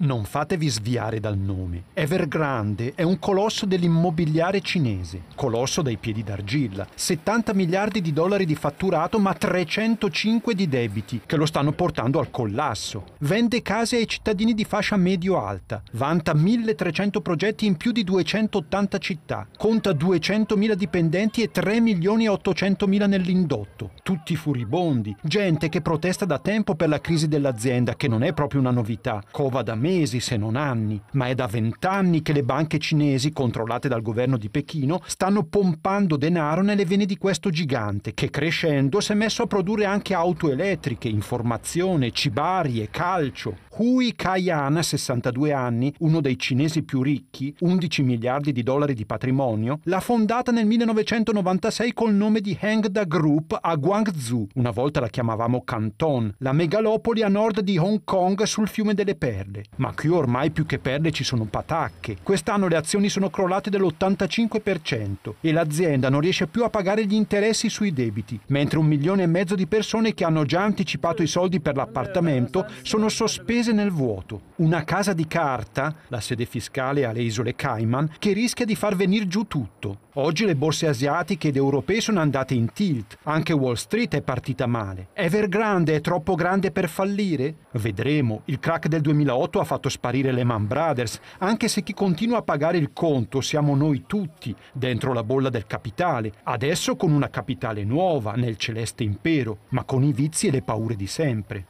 Non fatevi sviare dal nome. Evergrande è un colosso dell'immobiliare cinese, colosso dai piedi d'argilla, 70 miliardi di dollari di fatturato ma 305 di debiti che lo stanno portando al collasso. Vende case ai cittadini di fascia medio-alta, vanta 1300 progetti in più di 280 città, conta 200.000 dipendenti e 3 milioni e 800.000 nell'indotto. Tutti furibondi, gente che protesta da tempo per la crisi dell'azienda che non è proprio una novità. Cova da me mesi se non anni, ma è da vent'anni che le banche cinesi, controllate dal governo di Pechino, stanno pompando denaro nelle vene di questo gigante che crescendo si è messo a produrre anche auto elettriche, informazione, cibarie, calcio cui Kaiyan, 62 anni, uno dei cinesi più ricchi, 11 miliardi di dollari di patrimonio, l'ha fondata nel 1996 col nome di Hengda Group a Guangzhou, una volta la chiamavamo Canton, la megalopoli a nord di Hong Kong sul fiume delle Perle. Ma qui ormai più che perle ci sono patacche. Quest'anno le azioni sono crollate dell'85% e l'azienda non riesce più a pagare gli interessi sui debiti, mentre un milione e mezzo di persone che hanno già anticipato i soldi per l'appartamento sono sospese paese nel vuoto, una casa di carta, la sede fiscale alle isole Cayman, che rischia di far venire giù tutto. Oggi le borse asiatiche ed europee sono andate in tilt, anche Wall Street è partita male. Evergrande è troppo grande per fallire? Vedremo, il crack del 2008 ha fatto sparire Lehman Brothers, anche se chi continua a pagare il conto siamo noi tutti, dentro la bolla del capitale, adesso con una capitale nuova nel celeste impero, ma con i vizi e le paure di sempre.